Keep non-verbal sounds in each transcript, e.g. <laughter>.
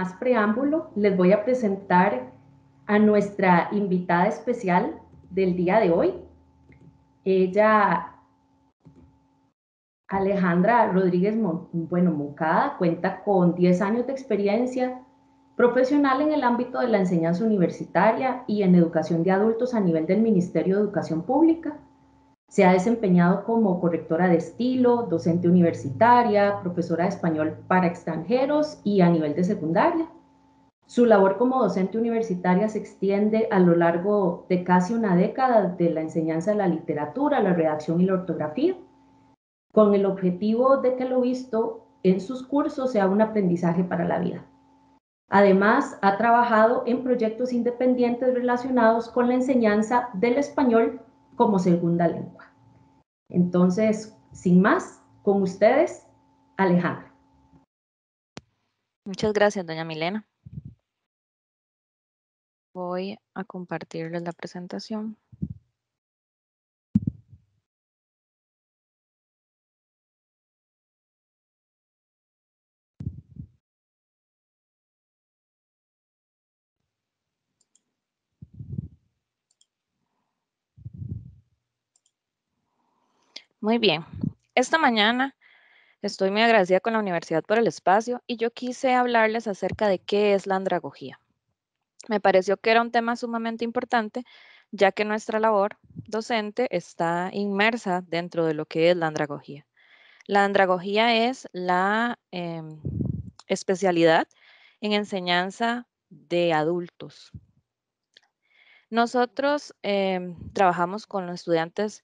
más preámbulo, les voy a presentar a nuestra invitada especial del día de hoy. Ella, Alejandra Rodríguez bueno, Moncada, cuenta con 10 años de experiencia profesional en el ámbito de la enseñanza universitaria y en educación de adultos a nivel del Ministerio de Educación Pública. Se ha desempeñado como correctora de estilo, docente universitaria, profesora de español para extranjeros y a nivel de secundaria. Su labor como docente universitaria se extiende a lo largo de casi una década de la enseñanza de la literatura, la redacción y la ortografía, con el objetivo de que lo visto en sus cursos sea un aprendizaje para la vida. Además, ha trabajado en proyectos independientes relacionados con la enseñanza del español como segunda lengua. Entonces, sin más, con ustedes, Alejandra. Muchas gracias, doña Milena. Voy a compartirles la presentación. Muy bien. Esta mañana estoy muy agradecida con la universidad por el espacio y yo quise hablarles acerca de qué es la andragogía. Me pareció que era un tema sumamente importante, ya que nuestra labor docente está inmersa dentro de lo que es la andragogía. La andragogía es la em, especialidad en enseñanza de adultos. Nosotros em, trabajamos con los estudiantes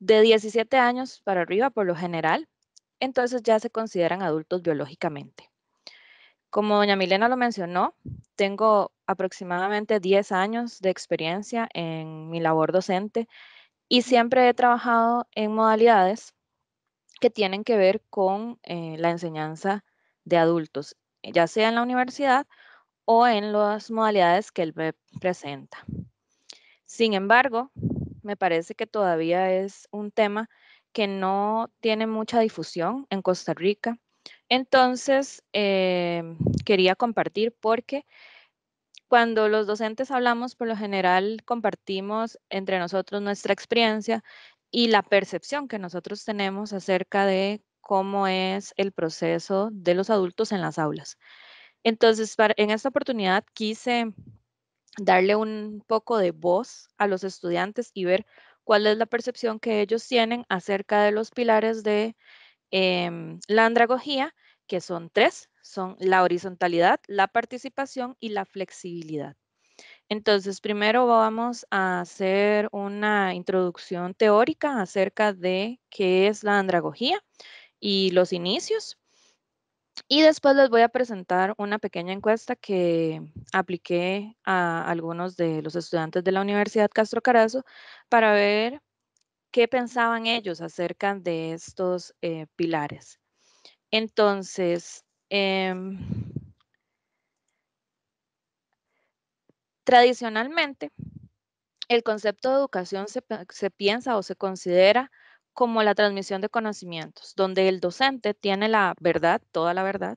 de 17 años para arriba por lo general, entonces ya se consideran adultos biológicamente. Como doña Milena lo mencionó, tengo aproximadamente 10 años de experiencia en mi labor docente y siempre he trabajado en modalidades que tienen que ver con eh, la enseñanza de adultos, ya sea en la universidad o en las modalidades que el BEP presenta. Sin embargo, me parece que todavía es un tema que no tiene mucha difusión en Costa Rica. Entonces, em, quería compartir porque cuando los docentes hablamos, por lo general compartimos entre nosotros nuestra experiencia y la percepción que nosotros tenemos acerca de cómo es el proceso de los adultos en las aulas. Entonces, en esta oportunidad quise darle un poco de voz a los estudiantes y ver cuál es la percepción que ellos tienen acerca de los pilares de em, la andragogía, que son tres, son la horizontalidad, la participación y la flexibilidad. Entonces, primero vamos a hacer una introducción teórica acerca de qué es la andragogía y los inicios. Y después les voy a presentar una pequeña encuesta que apliqué a algunos de los estudiantes de la Universidad Castro Carazo para ver qué pensaban ellos acerca de estos eh, pilares. Entonces, em, tradicionalmente, el concepto de educación se piensa o se considera como la transmisión de conocimientos, donde el docente tiene la verdad, toda la verdad,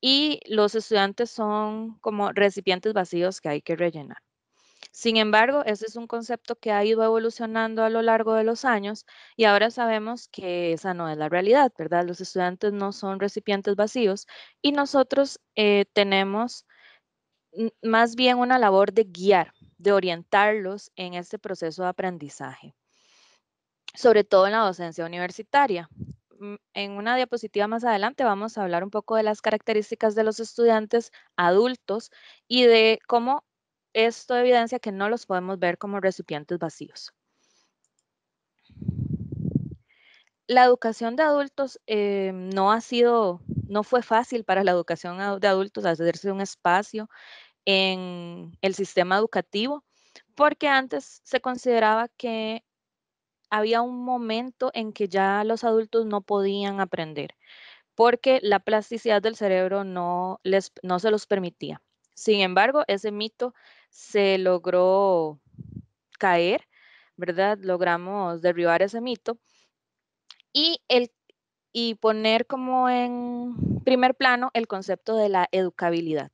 y los estudiantes son como recipientes vacíos que hay que rellenar. Sin embargo, ese es un concepto que ha ido evolucionando a lo largo de los años y ahora sabemos que esa no es la realidad, ¿verdad? Los estudiantes no son recipientes vacíos y nosotros eh, tenemos más bien una labor de guiar, de orientarlos en este proceso de aprendizaje sobre todo en la docencia universitaria. Mm, en una diapositiva más adelante vamos a hablar un poco de las características de los estudiantes adultos y de cómo esto evidencia que no los podemos ver como recipientes vacíos. La educación de adultos eh, no ha sido, no fue fácil para la educación de adultos hacerse un espacio en el sistema educativo, porque antes se consideraba que había un momento en que ya los adultos no podían aprender porque la plasticidad del cerebro no, les, no se los permitía. Sin embargo, ese mito se logró caer, ¿verdad? Logramos derribar ese mito y, el, y poner como en primer plano el concepto de la educabilidad.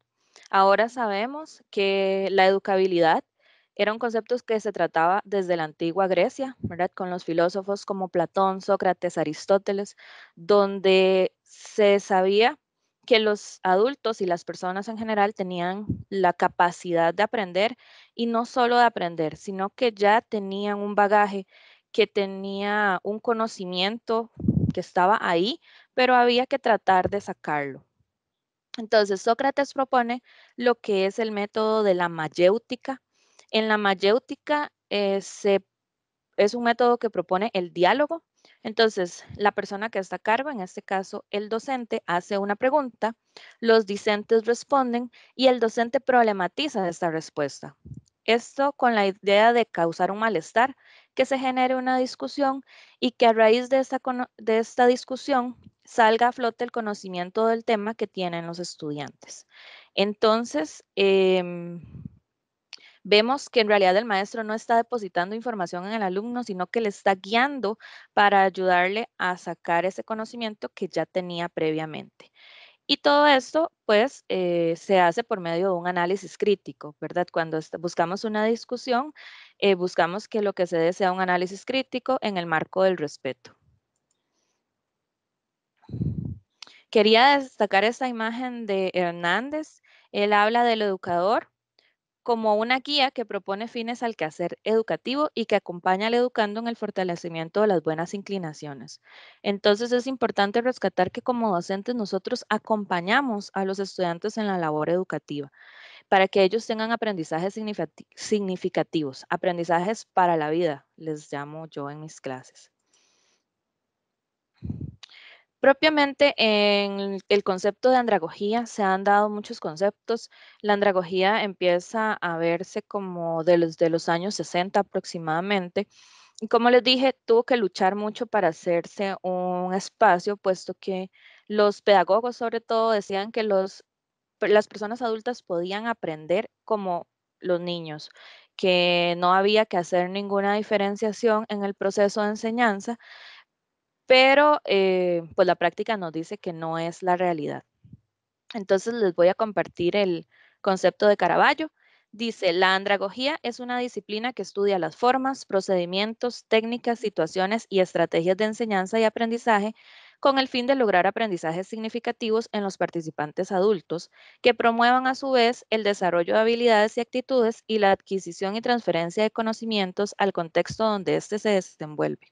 Ahora sabemos que la educabilidad eran conceptos que se trataba desde la antigua Grecia, ¿verdad? Con los filósofos como Platón, Sócrates, Aristóteles, donde se sabía que los adultos y las personas en general tenían la capacidad de aprender y no solo de aprender, sino que ya tenían un bagaje, que tenía un conocimiento que estaba ahí, pero había que tratar de sacarlo. Entonces, Sócrates propone lo que es el método de la mayéutica, en la mayéutica eh, es un método que propone el diálogo. Entonces, la persona que está a cargo, en este caso el docente, hace una pregunta, los discentes responden y el docente problematiza esta respuesta. Esto con la idea de causar un malestar, que se genere una discusión y que a raíz de esta, de esta discusión salga a flote el conocimiento del tema que tienen los estudiantes. Entonces, em, vemos que en realidad el maestro no está depositando información en el alumno, sino que le está guiando para ayudarle a sacar ese conocimiento que ya tenía previamente. Y todo esto, pues, eh, se hace por medio de un análisis crítico, ¿verdad? Cuando buscamos una discusión, eh, buscamos que lo que se dé sea un análisis crítico en el marco del respeto. Quería destacar esta imagen de Hernández. Él habla del educador como una guía que propone fines al quehacer educativo y que acompaña al educando en el fortalecimiento de las buenas inclinaciones. Entonces es importante rescatar que como docentes nosotros acompañamos a los estudiantes en la labor educativa para que ellos tengan aprendizajes significativos, aprendizajes para la vida, les llamo yo en mis clases. Propiamente en el concepto de andragogía se han dado muchos conceptos. La andragogía empieza a verse como de los, de los años 60 aproximadamente. Y como les dije, tuvo que luchar mucho para hacerse un espacio, puesto que los pedagogos sobre todo decían que las personas adultas podían aprender como los niños, que no había que hacer ninguna diferenciación en el proceso de enseñanza pero eh, pues la práctica nos dice que no es la realidad. Entonces les voy a compartir el concepto de Caraballo. Dice, la andragogía es una disciplina que estudia las formas, procedimientos, técnicas, situaciones y estrategias de enseñanza y aprendizaje con el fin de lograr aprendizajes significativos en los participantes adultos, que promuevan a su vez el desarrollo de habilidades y actitudes y la adquisición y transferencia de conocimientos al contexto donde éste se desenvuelve.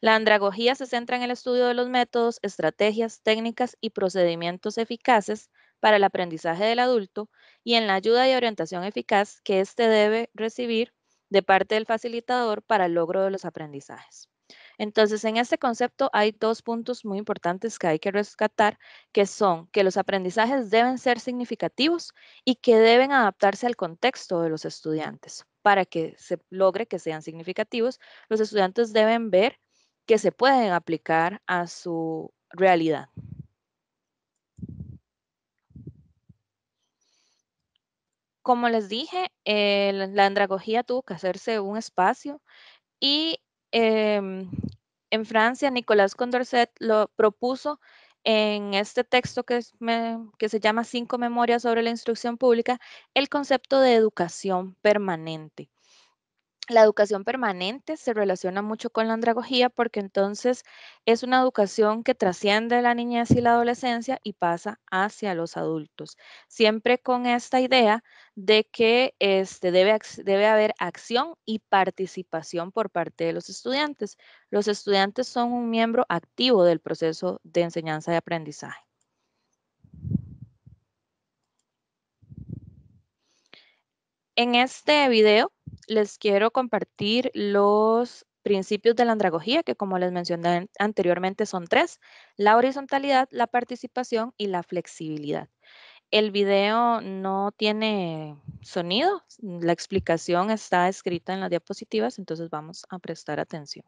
La andragogía se centra en el estudio de los métodos, estrategias, técnicas y procedimientos eficaces para el aprendizaje del adulto y en la ayuda y orientación eficaz que éste debe recibir de parte del facilitador para el logro de los aprendizajes. Entonces, en este concepto hay dos puntos muy importantes que hay que rescatar, que son que los aprendizajes deben ser significativos y que deben adaptarse al contexto de los estudiantes para que se logre que sean significativos, los estudiantes deben ver que se pueden aplicar a su realidad. Como les dije, eh, la andragogía tuvo que hacerse un espacio y em, en Francia Nicolas Condorcet lo propuso en este texto que, se llama Cinco Memorias sobre la Instrucción Pública, el concepto de educación permanente la educación permanente se relaciona mucho con la andragogía porque entonces es una educación que trasciende la niñez y la adolescencia y pasa hacia los adultos, siempre con esta idea de que este, debe, debe haber acción y participación por parte de los estudiantes. Los estudiantes son un miembro activo del proceso de enseñanza y aprendizaje. En este video les quiero compartir los principios de la andragogía, que como les mencioné anteriormente son tres, la horizontalidad, la participación y la flexibilidad. El video no tiene sonido, la explicación está escrita en las diapositivas, entonces vamos a prestar atención.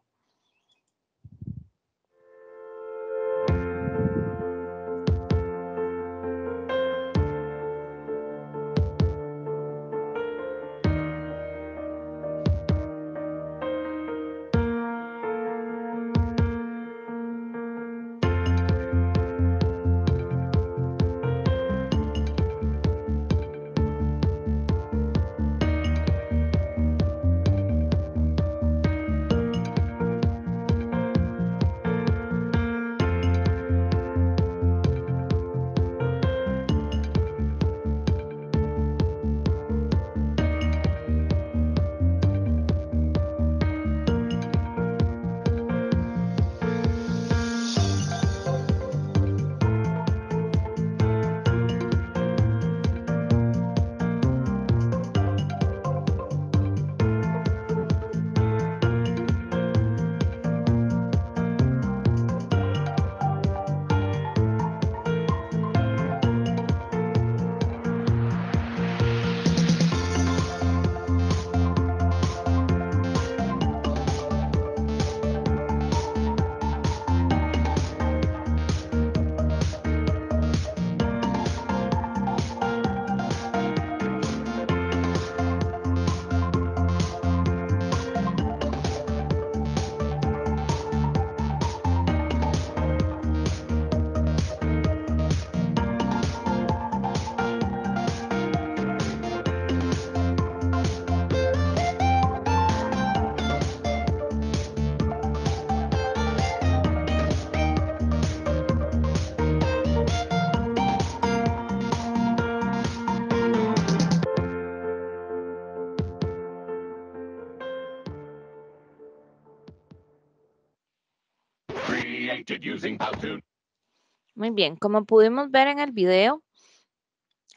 Muy bien, como pudimos ver en el video,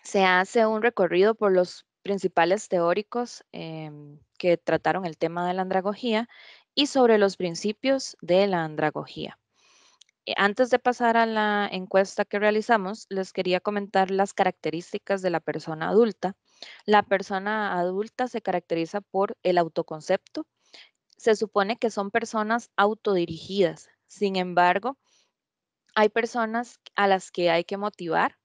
se hace un recorrido por los principales teóricos em, que trataron el tema de la andragogía y sobre los principios de la andragogía. Eh, antes de pasar a la encuesta que realizamos, les quería comentar las características de la persona adulta. La persona adulta se caracteriza por el autoconcepto. Se supone que son personas autodirigidas. Sin embargo, hay personas a las que hay que motivar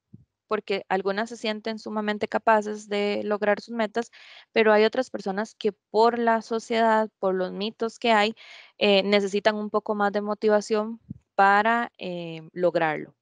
porque algunas se sienten sumamente capaces de lograr sus metas, pero hay otras personas que por la sociedad, por los mitos que hay, eh, necesitan un poco más de motivación para eh, lograrlo.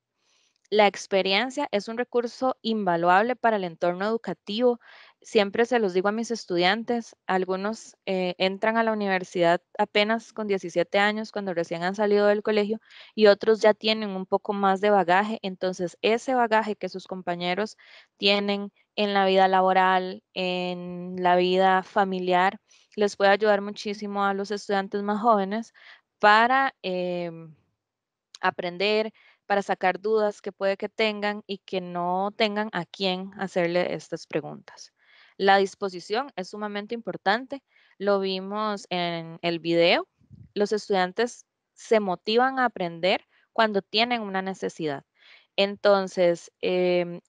La experiencia es un recurso invaluable para el entorno educativo siempre se los digo a mis estudiantes, algunos eh, entran a la universidad apenas con 17 años, cuando recién han salido del colegio, y otros ya tienen un poco más de bagaje. Entonces, ese bagaje que sus compañeros tienen en la vida laboral, en la vida familiar, les puede ayudar muchísimo a los estudiantes más jóvenes para em, aprender, para sacar dudas que puede que tengan y que no tengan a quién hacerle estas preguntas. La disposición es sumamente importante. Lo vimos en el video. Los estudiantes se motivan a aprender cuando tienen una necesidad. Entonces, em,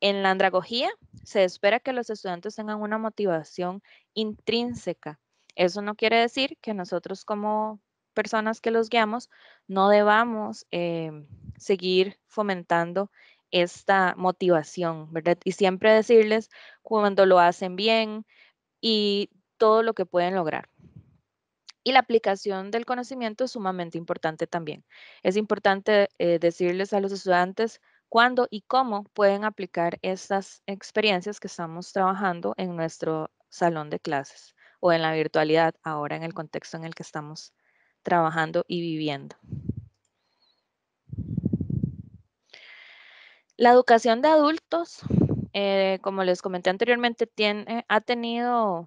en la andragogía se espera que los estudiantes tengan una motivación intrínseca. Eso no quiere decir que nosotros como personas que los guiamos no debamos em, seguir fomentando esta motivación, ¿verdad? Y siempre decirles cuando lo hacen bien y todo lo que pueden lograr. Y la aplicación del conocimiento es sumamente importante también. Es importante eh, decirles a los estudiantes cuándo y cómo pueden aplicar estas experiencias que estamos trabajando en nuestro salón de clases o en la virtualidad ahora en el contexto en el que estamos trabajando y viviendo. La educación de adultos, eh, como les comenté anteriormente, tiene, ha tenido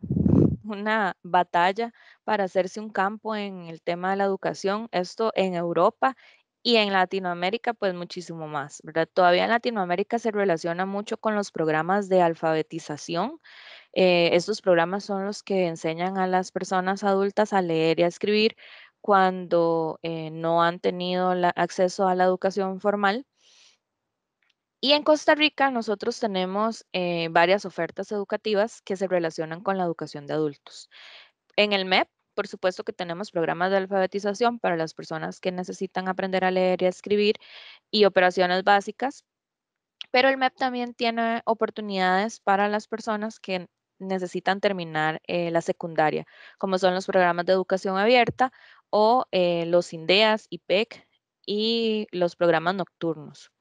una batalla para hacerse un campo en el tema de la educación, esto en Europa y en Latinoamérica, pues muchísimo más, Todavía en Latinoamérica se relaciona mucho con los programas de alfabetización. Eh, estos programas son los que enseñan a las personas adultas a leer y a escribir cuando eh, no han tenido acceso a la educación formal. Y en Costa Rica nosotros tenemos eh, varias ofertas educativas que se relacionan con la educación de adultos. En el MEP, por supuesto que tenemos programas de alfabetización para las personas que necesitan aprender a leer y a escribir y operaciones básicas, pero el MEP también tiene oportunidades para las personas que necesitan terminar eh, la secundaria, como son los programas de educación abierta o eh, los INDEAS, IPEC y los programas nocturnos.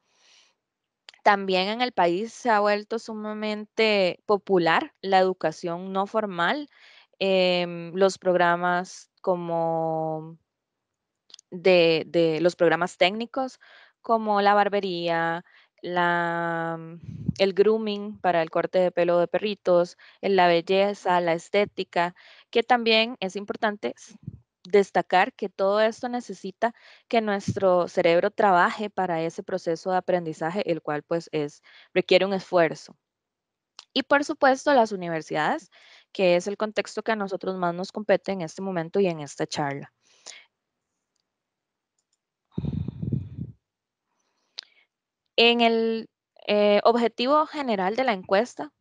También en el país se ha vuelto sumamente popular la educación no formal, em, los programas como de, de, los programas técnicos, como la barbería, la, mm, el grooming para el corte de pelo de perritos, la belleza, la estética, que también es importante destacar que todo esto necesita que nuestro cerebro trabaje para ese proceso de aprendizaje, el cual pues es, requiere un esfuerzo. Y por supuesto las universidades, que es el contexto que a nosotros más nos compete en este momento y en esta charla. En el eh, objetivo general de la encuesta,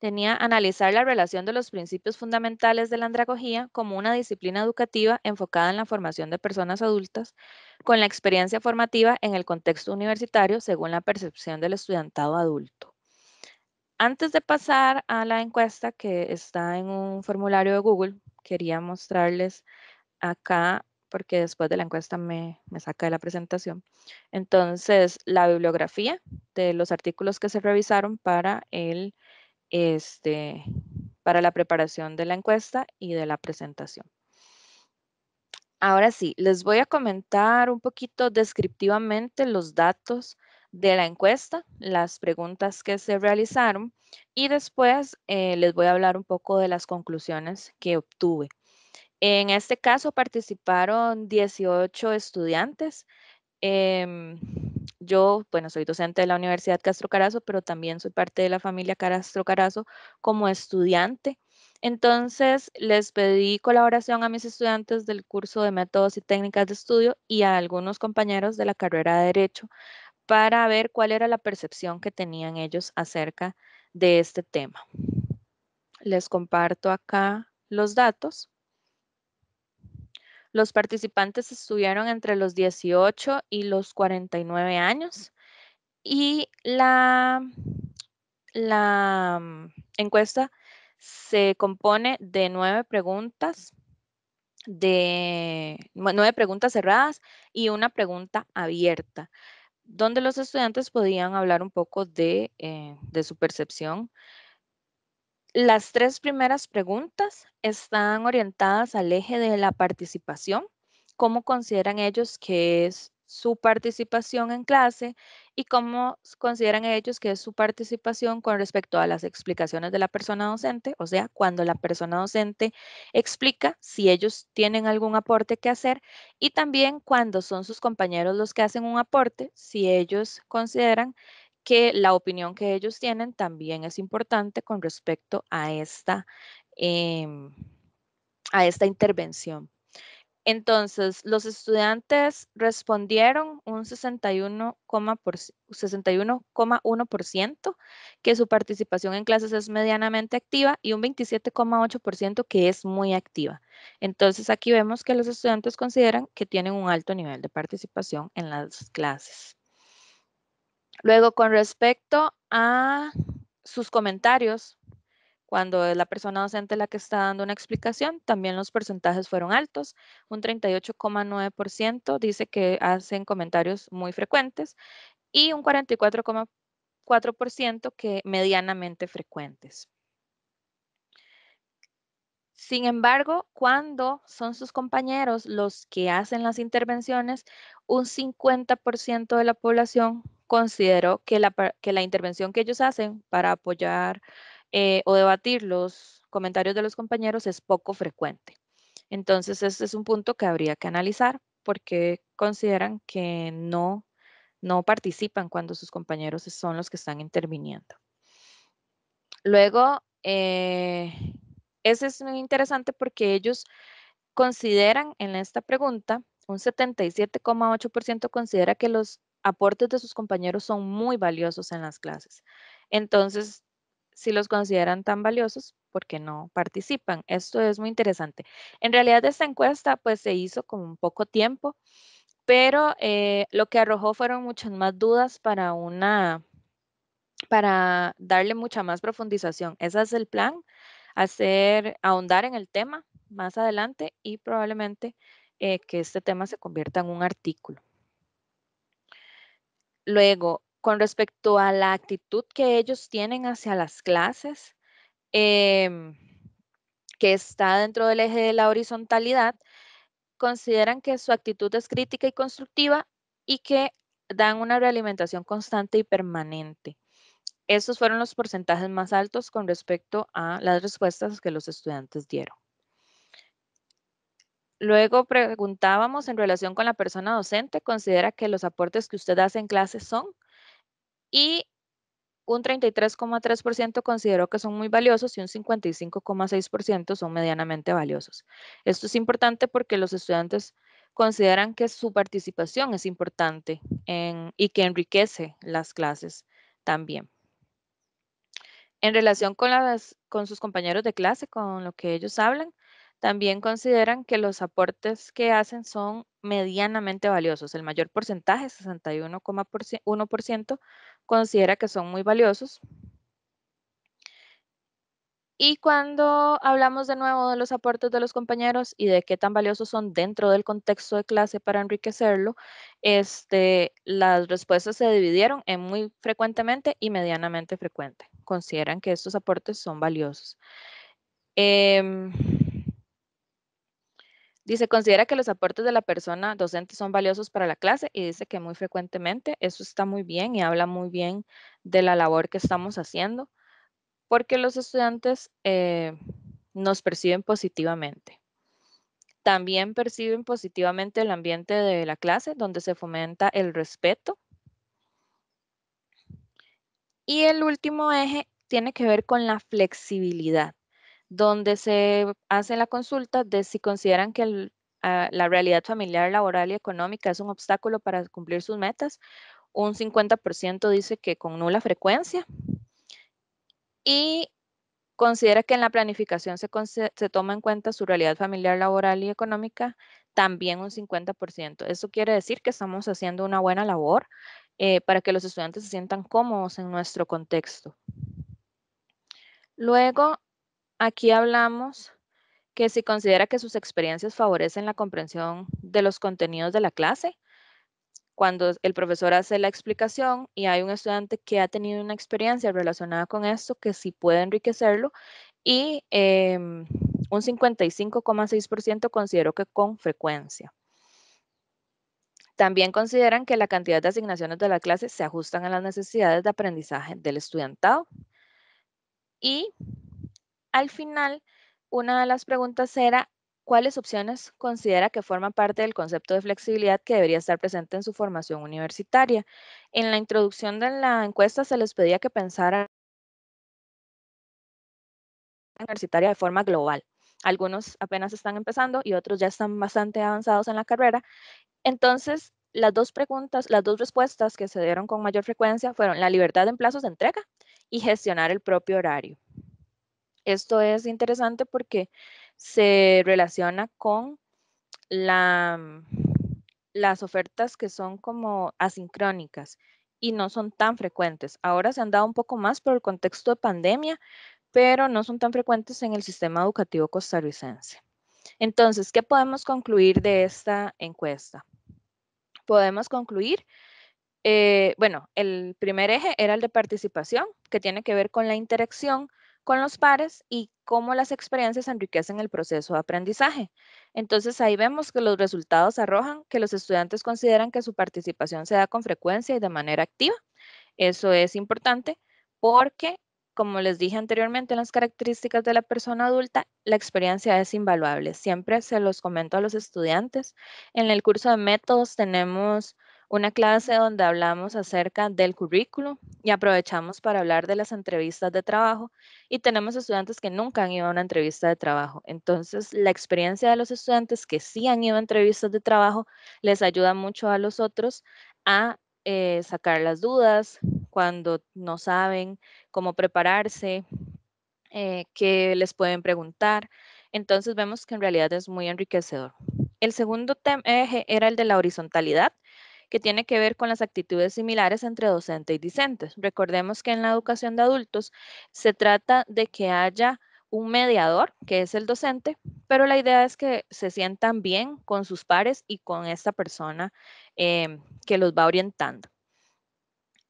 tenía analizar la relación de los principios fundamentales de la andragogía como una disciplina educativa enfocada en la formación de personas adultas con la experiencia formativa en el contexto universitario según la percepción del estudiantado adulto. Antes de pasar a la encuesta que está en un formulario de Google, quería mostrarles acá porque después de la encuesta me, me, saca de la presentación. Entonces, la bibliografía de los artículos que se revisaron para el este, para la preparación de la encuesta y de la presentación. Ahora sí, les voy a comentar un poquito descriptivamente los datos de la encuesta, las preguntas que se realizaron y después eh, les voy a hablar un poco de las conclusiones que obtuve. En este caso participaron 18 estudiantes. Em, yo, bueno, soy docente de la Universidad Castro Carazo, pero también soy parte de la familia Castro Carazo como estudiante. Entonces, les pedí colaboración a mis estudiantes del curso de métodos y técnicas de estudio y a algunos compañeros de la carrera de Derecho para ver cuál era la percepción que tenían ellos acerca de este tema. Les comparto acá los datos. Los participantes estuvieron entre los 18 y los 49 años y la, la mm, encuesta se compone de nueve preguntas, de nueve preguntas cerradas y una pregunta abierta donde los estudiantes podían hablar un poco de, eh, de su percepción las tres primeras preguntas están orientadas al eje de la participación, cómo consideran ellos que es su participación en clase y cómo consideran ellos que es su participación con respecto a las explicaciones de la persona docente, o sea, cuando la persona docente explica si ellos tienen algún aporte que hacer y también cuando son sus compañeros los que hacen un aporte, si ellos consideran que la opinión que ellos tienen también es importante con respecto a esta, em, a esta intervención. Entonces, los estudiantes respondieron un 61,1%, que su participación en clases es medianamente activa y un 27,8% que es muy activa. Entonces, aquí vemos que los estudiantes consideran que tienen un alto nivel de participación en las clases. Luego, con respecto a sus comentarios, cuando es la persona docente la que está dando una explicación, también los porcentajes fueron altos. Un 38,9% dice que hacen comentarios muy frecuentes y un 44,4% que medianamente frecuentes. Sin embargo, cuando son sus compañeros los que hacen las intervenciones, un 50% de la población considero que la, intervención que ellos hacen para apoyar eh, o debatir los comentarios de los compañeros es poco frecuente. Entonces, ese es un punto que habría que analizar porque consideran que no, no participan cuando sus compañeros son los que están interviniendo. Luego, eso eh, ese es muy interesante porque ellos consideran en esta pregunta, un 77,8% considera que los aportes de sus compañeros son muy valiosos en las clases. Entonces, si los consideran tan valiosos, ¿por qué no participan? Esto es muy interesante. En realidad, esta encuesta pues se hizo con poco tiempo, pero eh, lo que arrojó fueron muchas más dudas para una para darle mucha más profundización. Ese es el plan, hacer, ahondar en el tema más adelante y probablemente eh, que este tema se convierta en un artículo. Luego, con respecto a la actitud que ellos tienen hacia las clases, em, que está dentro del eje de la horizontalidad, consideran que su actitud es crítica y constructiva y que dan una realimentación constante y permanente. Estos fueron los porcentajes más altos con respecto a las respuestas que los estudiantes dieron. Luego preguntábamos en relación con la persona docente, considera que los aportes que usted hace en clases son y un 33,3% consideró que son muy valiosos y un 55,6% son medianamente valiosos. Esto es importante porque los estudiantes consideran que su participación es importante y que enriquece las clases también. En relación con, con sus compañeros de clase, con lo que ellos hablan, también consideran que los aportes que hacen son medianamente valiosos. El mayor porcentaje, 61,1%, considera que son muy valiosos. Y cuando hablamos de nuevo de los aportes de los compañeros y de qué tan valiosos son dentro del contexto de clase para enriquecerlo, este, las respuestas se dividieron en muy frecuentemente y medianamente frecuente. Consideran que estos aportes son valiosos. Em, Dice, considera que los aportes de la persona docente son valiosos para la clase y dice que muy frecuentemente eso está muy bien y habla muy bien de la labor que estamos haciendo porque los estudiantes eh, nos perciben positivamente. También perciben positivamente el ambiente de la clase donde se fomenta el respeto. Y el último eje tiene que ver con la flexibilidad donde se hace la consulta de si consideran que ah, la realidad familiar, laboral y económica es un obstáculo para cumplir sus metas. Un 50% dice que con nula frecuencia y considera que en la planificación se, toma en cuenta su realidad familiar, laboral y económica, también un 50%. Eso quiere decir que estamos haciendo una buena labor eh, para que los estudiantes se sientan cómodos en nuestro contexto. Luego, Aquí hablamos que si considera que sus experiencias favorecen la comprensión de los contenidos de la clase, cuando el profesor hace la explicación y hay un estudiante que ha tenido una experiencia relacionada con esto, que sí puede enriquecerlo, y em, un 55,6% considero que con frecuencia. También consideran que la cantidad de asignaciones de la clase se ajustan a las necesidades de aprendizaje del estudiantado. Y al final, una de las preguntas era, ¿cuáles opciones considera que forman parte del concepto de flexibilidad que debería estar presente en su formación universitaria? En la introducción de la encuesta se les pedía que pensaran universitaria de forma global. Algunos apenas están empezando y otros ya están bastante avanzados en la carrera. Entonces, las dos preguntas, las dos respuestas que se dieron con mayor frecuencia fueron la libertad en plazos de entrega y gestionar el propio horario. Esto es interesante porque se relaciona con mm, las ofertas que son como asincrónicas y no son tan frecuentes. Ahora se han dado un poco más por el contexto de pandemia, pero no son tan frecuentes en el sistema educativo costarricense. Entonces, ¿qué podemos concluir de esta encuesta? Podemos concluir, eh, bueno, el primer eje era el de participación, que tiene que ver con la interacción con los pares y cómo las experiencias enriquecen el proceso de aprendizaje. Entonces ahí vemos que los resultados arrojan que los estudiantes consideran que su participación se da con frecuencia y de manera activa. Eso es importante porque, como les dije anteriormente en las características de la persona adulta, la experiencia es invaluable. Siempre se los comento a los estudiantes. En el curso de métodos tenemos una clase donde hablamos acerca del currículo y aprovechamos para hablar de las entrevistas de trabajo y tenemos estudiantes que nunca han ido a una entrevista de trabajo. Entonces, la experiencia de los estudiantes que sí han ido a entrevistas de trabajo les ayuda mucho a los otros a eh, sacar las dudas cuando no saben cómo prepararse, eh, qué les pueden preguntar. Entonces vemos que en realidad es muy enriquecedor. El segundo eje era el de la horizontalidad, que tiene que ver con las actitudes similares entre docente y discentes. Recordemos que en la educación de adultos se trata de que haya un mediador, que es el docente, pero la idea es que se sientan bien con sus pares y con esta persona em, que los va orientando.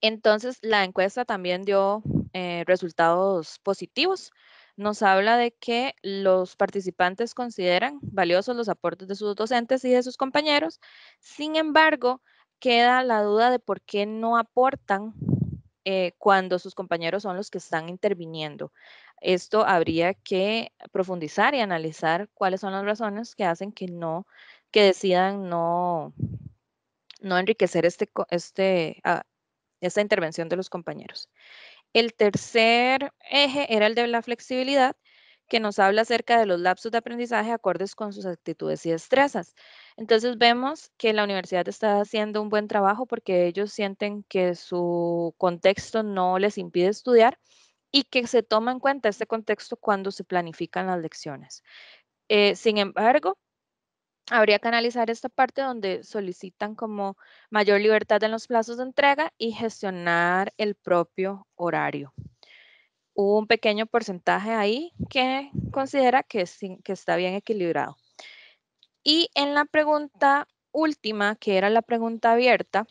Entonces, la encuesta también dio eh, resultados positivos. Nos habla de que los participantes consideran valiosos los aportes de sus docentes y de sus compañeros. Sin embargo, queda la duda de por qué no aportan eh, cuando sus compañeros son los que están interviniendo. Esto habría que profundizar y analizar cuáles son las razones que hacen que no, que decidan no, no enriquecer este, este, ah, esta intervención de los compañeros. El tercer eje era el de la flexibilidad, que nos habla acerca de los lapsos de aprendizaje acordes con sus actitudes y destrezas. Entonces vemos que la universidad está haciendo un buen trabajo porque ellos sienten que su contexto no les impide estudiar y que se toma en cuenta este contexto cuando se planifican las lecciones. Eh, sin embargo, habría que analizar esta parte donde solicitan como mayor libertad en los plazos de entrega y gestionar el propio horario. Hubo un pequeño porcentaje ahí que considera que está bien equilibrado. Y en la pregunta última, que era la pregunta abierta,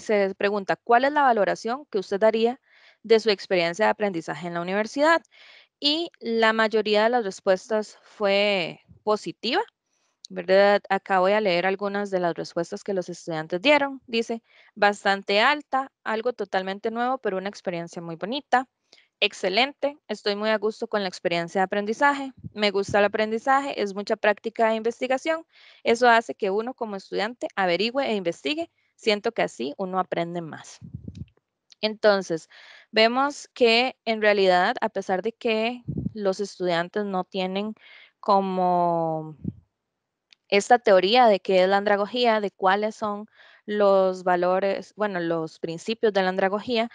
se pregunta, ¿cuál es la valoración que usted daría de su experiencia de aprendizaje en la universidad? Y la mayoría de las respuestas fue positiva, ¿verdad? Acá voy a leer algunas de las respuestas que los estudiantes dieron. Dice, bastante alta, algo totalmente nuevo, pero una experiencia muy bonita. Excelente, estoy muy a gusto con la experiencia de aprendizaje. Me gusta el aprendizaje, es mucha práctica e investigación. Eso hace que uno como estudiante averigüe e investigue. Siento que así uno aprende más. Entonces, vemos que en realidad, a pesar de que los estudiantes no tienen como esta teoría de qué es la andragogía, de cuáles son los valores, bueno, los principios de la andragogía,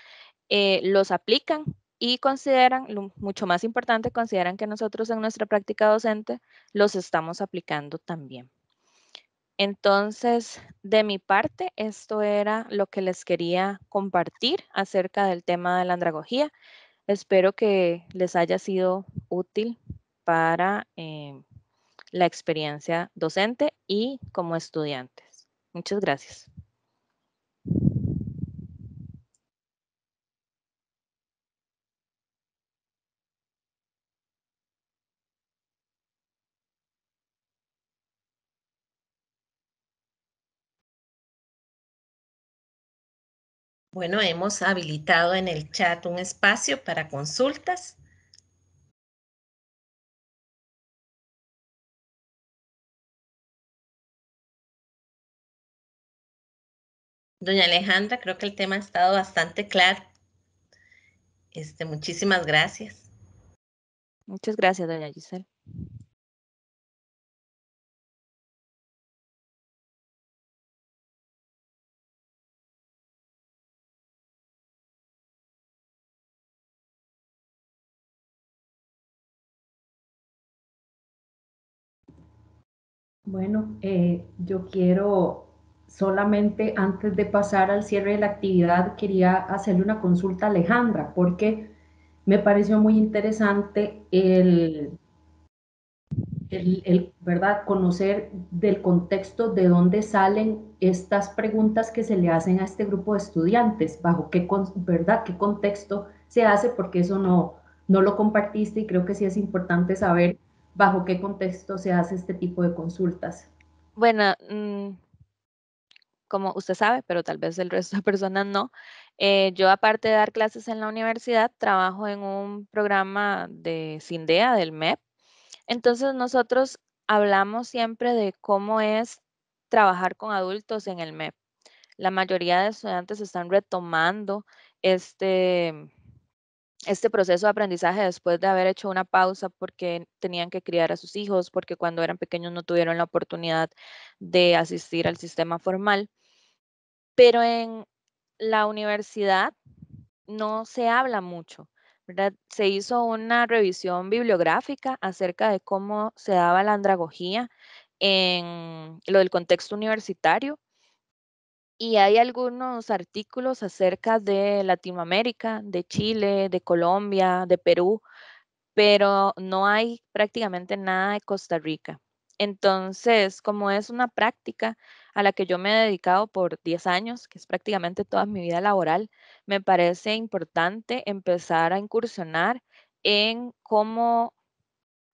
eh, los aplican y consideran, mucho más importante, consideran que nosotros en nuestra práctica docente los estamos aplicando también. Entonces, de mi parte, esto era lo que les quería compartir acerca del tema de la andragogía. Espero que les haya sido útil para eh, la experiencia docente y como estudiantes. Muchas gracias. Bueno, hemos habilitado en el chat un espacio para consultas. Doña Alejandra, creo que el tema ha estado bastante claro. Este, muchísimas gracias. Muchas gracias, doña Giselle. Bueno, eh, yo quiero solamente antes de pasar al cierre de la actividad, quería hacerle una consulta a Alejandra, porque me pareció muy interesante el, ¿verdad? conocer del contexto de dónde salen estas preguntas que se le hacen a este grupo de estudiantes, bajo qué, ¿verdad? qué contexto se hace, porque eso no, no lo compartiste y creo que sí es importante saber bajo qué contexto se hace este tipo de consultas. Bueno, mm, como usted sabe, pero tal vez el resto de <laughs> personas no, eh, yo aparte de dar clases en la universidad, trabajo en un programa de CINDEA, del MEP. Entonces nosotros hablamos siempre de cómo es trabajar con adultos en el MEP. La mayoría de estudiantes están retomando este, este proceso de aprendizaje después de haber hecho una pausa porque tenían que criar a sus hijos, porque cuando eran pequeños no tuvieron la oportunidad de asistir al sistema formal. Pero en la universidad no se habla mucho. ¿verdad? Se hizo una revisión bibliográfica acerca de cómo se daba la andragogía en lo del contexto universitario y hay algunos artículos acerca de Latinoamérica, de Chile, de Colombia, de Perú, pero no hay prácticamente nada de Costa Rica. Entonces, como es una práctica a la que yo me he dedicado por 10 años, que es prácticamente toda mi vida laboral, me parece importante empezar a incursionar en cómo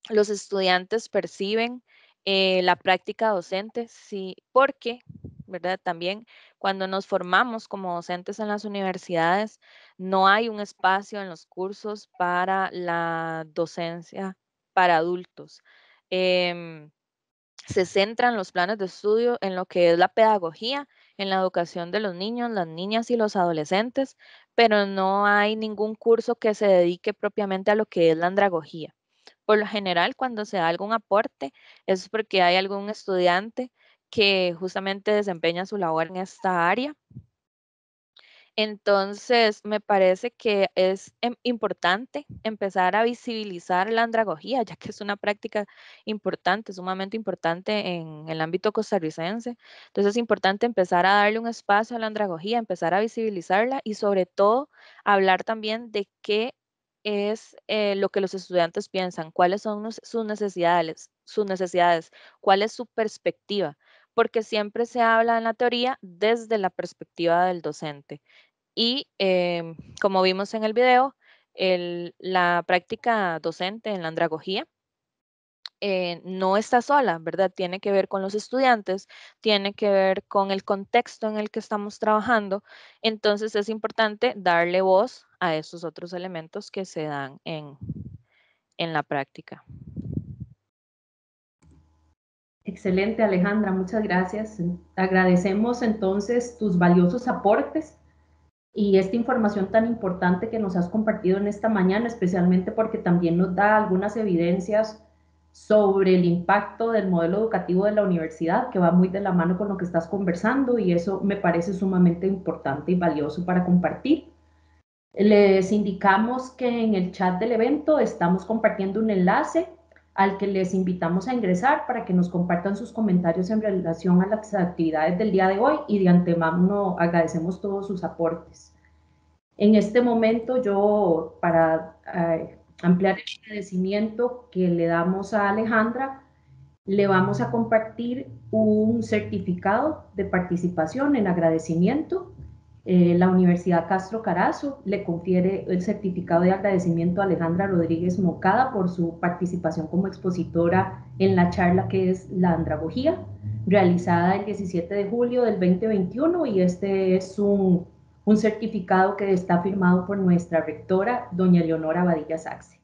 los estudiantes perciben eh, la práctica docente, sí, porque también cuando nos formamos como docentes en las universidades, no hay un espacio en los cursos para la docencia para adultos. Em, se centran los planes de estudio en lo que es la pedagogía, en la educación de los niños, las niñas y los adolescentes, pero no hay ningún curso que se dedique propiamente a lo que es la andragogía. Por lo general, cuando se da algún aporte, es porque hay algún estudiante que justamente desempeña su labor en esta área. Entonces, me parece que es em, importante empezar a visibilizar la andragogía, ya que es una práctica importante, sumamente importante en el ámbito costarricense. Entonces, es importante empezar a darle un espacio a la andragogía, empezar a visibilizarla y sobre todo hablar también de qué es eh, lo que los estudiantes piensan, cuáles son sus necesidades, sus necesidades, cuál es su perspectiva porque siempre se habla en la teoría desde la perspectiva del docente. Y em, como vimos en el video, la práctica docente en la andragogía eh, no está sola, ¿verdad? Tiene que ver con los estudiantes, tiene que ver con el contexto en el que estamos trabajando. Entonces es importante darle voz a esos otros elementos que se dan en la práctica. Excelente, Alejandra, muchas gracias. Agradecemos entonces tus valiosos aportes y esta información tan importante que nos has compartido en esta mañana, especialmente porque también nos da algunas evidencias sobre el impacto del modelo educativo de la universidad, que va muy de la mano con lo que estás conversando y eso me parece sumamente importante y valioso para compartir. Les indicamos que en el chat del evento estamos compartiendo un enlace al que les invitamos a ingresar para que nos compartan sus comentarios en relación a las actividades del día de hoy y de antemano agradecemos todos sus aportes. En este momento yo, para eh, ampliar el agradecimiento que le damos a Alejandra, le vamos a compartir un certificado de participación en agradecimiento eh, la Universidad Castro Carazo le confiere el certificado de agradecimiento a Alejandra Rodríguez Mocada por su participación como expositora en la charla que es La Andragogía, realizada el 17 de julio del 2021 y este es un, certificado que está firmado por nuestra rectora, doña Leonora Badilla Saxe.